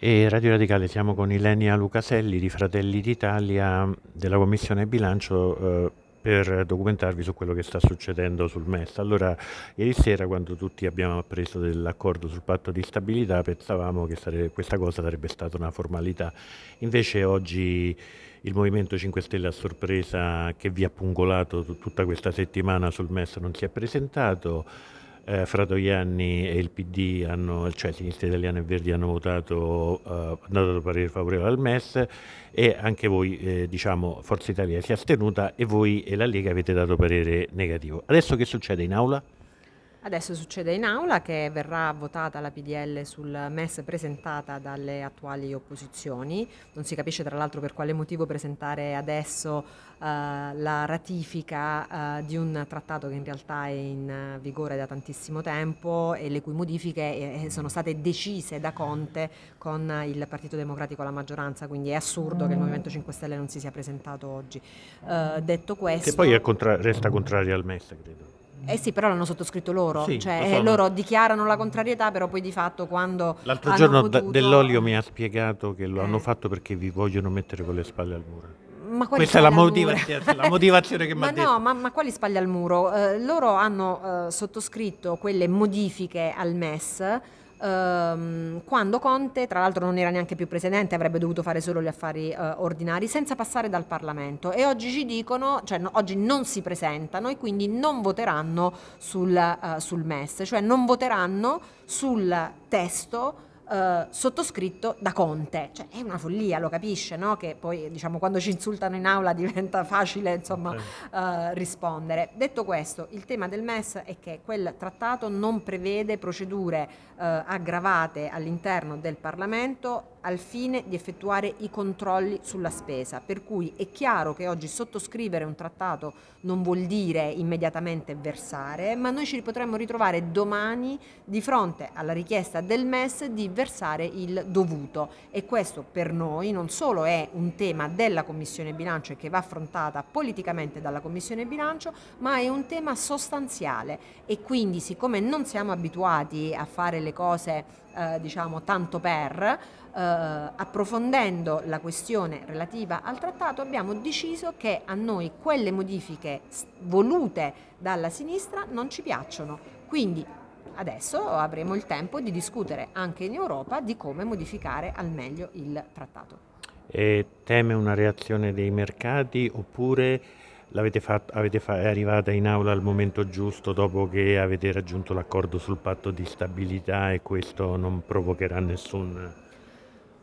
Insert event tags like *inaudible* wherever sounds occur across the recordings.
E Radio Radicale siamo con Ilenia Lucaselli di Fratelli d'Italia della Commissione Bilancio eh, per documentarvi su quello che sta succedendo sul MES. Allora, ieri sera quando tutti abbiamo appreso dell'accordo sul patto di stabilità pensavamo che sare- questa cosa sarebbe stata una formalità, invece oggi il Movimento 5 Stelle a sorpresa che vi ha pungolato tutta questa settimana sul MES non si è presentato eh, Fratoianni e il PD, hanno, cioè Sinistra Italiana e Verdi, hanno votato, eh, hanno dato parere favorevole al MES e anche voi, eh, diciamo, Forza Italia si è astenuta e voi e la Lega avete dato parere negativo. Adesso che succede in aula? Adesso succede in aula che verrà votata la PDL sul MES presentata dalle attuali opposizioni. Non si capisce tra l'altro per quale motivo presentare adesso eh, la ratifica eh, di un trattato che in realtà è in eh, vigore da tantissimo tempo e le cui modifiche eh, eh, sono state decise da Conte con il Partito Democratico alla maggioranza, quindi è assurdo che il Movimento 5 Stelle non si sia presentato oggi. Eh, detto questo... Che poi contra- resta contrario al MES, credo. Eh sì, però l'hanno sottoscritto loro, sì, cioè so, eh, loro dichiarano la contrarietà, però poi di fatto quando... L'altro giorno potuto... dell'olio mi ha spiegato che lo eh. hanno fatto perché vi vogliono mettere con le spalle al muro. Questa è la motivazione, la motivazione, che *laughs* mi ha detto. No, ma, ma, quali spalle al muro? Eh, loro hanno eh, sottoscritto quelle modifiche al MES ehm, quando Conte, tra l'altro non era neanche più presidente, avrebbe dovuto fare solo gli affari eh, ordinari, senza passare dal Parlamento. E oggi ci dicono, cioè no, oggi non si presentano e quindi non voteranno sul, eh, sul MES, cioè non voteranno sul testo eh, sottoscritto da Conte. Cioè, è una follia, lo capisce, no? Che poi, diciamo, quando ci insultano in aula *laughs* diventa facile, insomma, eh, rispondere. Detto questo, il tema del MES è che quel trattato non prevede procedure eh, aggravate all'interno del Parlamento al fine di effettuare i controlli sulla spesa, per cui è chiaro che oggi sottoscrivere un trattato non vuol dire immediatamente versare, ma noi ci potremmo ritrovare domani di fronte alla richiesta del MES di versare il dovuto e questo per noi non solo è un tema della Commissione bilancio e che va affrontata politicamente dalla Commissione bilancio, ma è un tema sostanziale e quindi siccome non siamo abituati a fare le cose eh, diciamo tanto per, eh, approfondendo la questione relativa al trattato abbiamo deciso che a noi quelle modifiche volute dalla sinistra non ci piacciono. Quindi adesso avremo il tempo di discutere anche in Europa di come modificare al meglio il trattato. E teme una reazione dei mercati oppure l'avete fatto, avete fa- è arrivata in aula al momento giusto dopo che avete raggiunto l'accordo sul patto di stabilità e questo non provocherà nessun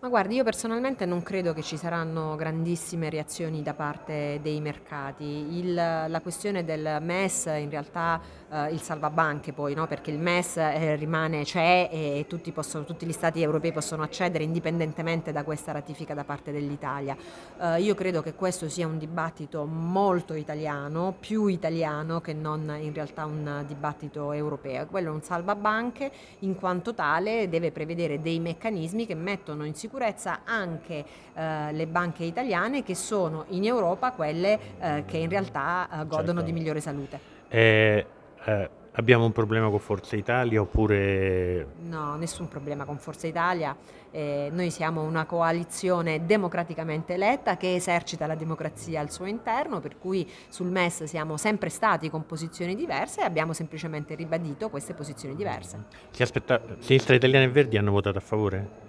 ma guardi, io personalmente non credo che ci saranno grandissime reazioni da parte dei mercati. Il, la questione del MES, in realtà eh, il salvabanche poi, no? perché il MES eh, rimane, c'è e tutti, possono, tutti, gli stati europei possono accedere indipendentemente da questa ratifica da parte dell'Italia. Eh, io credo che questo sia un dibattito molto italiano, più italiano che non in realtà un dibattito europeo. Quello è un salvabanche, in quanto tale deve prevedere dei meccanismi che mettono in sicurezza sicurezza anche eh, le banche italiane che sono in Europa quelle eh, che in realtà eh, godono certo. di migliore salute. E, eh, eh, abbiamo un problema con Forza Italia oppure... No, nessun problema con Forza Italia. Eh, noi siamo una coalizione democraticamente eletta che esercita la democrazia al suo interno, per cui sul MES siamo sempre stati con posizioni diverse e abbiamo semplicemente ribadito queste posizioni diverse. Si aspetta... Sinistra Italiana e Verdi hanno votato a favore?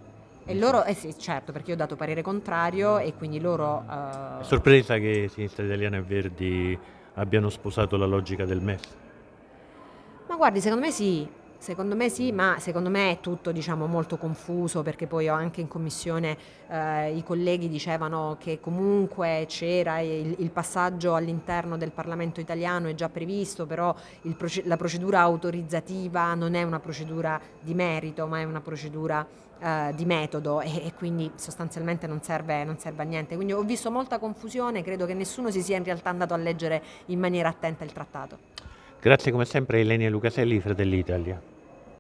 E loro, eh sì, certo, perché io ho dato parere contrario e quindi loro... Uh... Sorpresa che Sinistra Italiana e Verdi abbiano sposato la logica del MES. Ma guardi, secondo me sì, Secondo me sì, ma secondo me è tutto diciamo, molto confuso perché poi anche in commissione eh, i colleghi dicevano che comunque c'era il, il, passaggio all'interno del Parlamento italiano è già previsto, però il, la procedura autorizzativa non è una procedura di merito ma è una procedura eh, di metodo e, e, quindi sostanzialmente non serve, non serve a niente. Quindi ho visto molta confusione, credo che nessuno si sia in realtà andato a leggere in maniera attenta il trattato. Grazie come sempre Elenia Lucaselli, Fratelli Italia.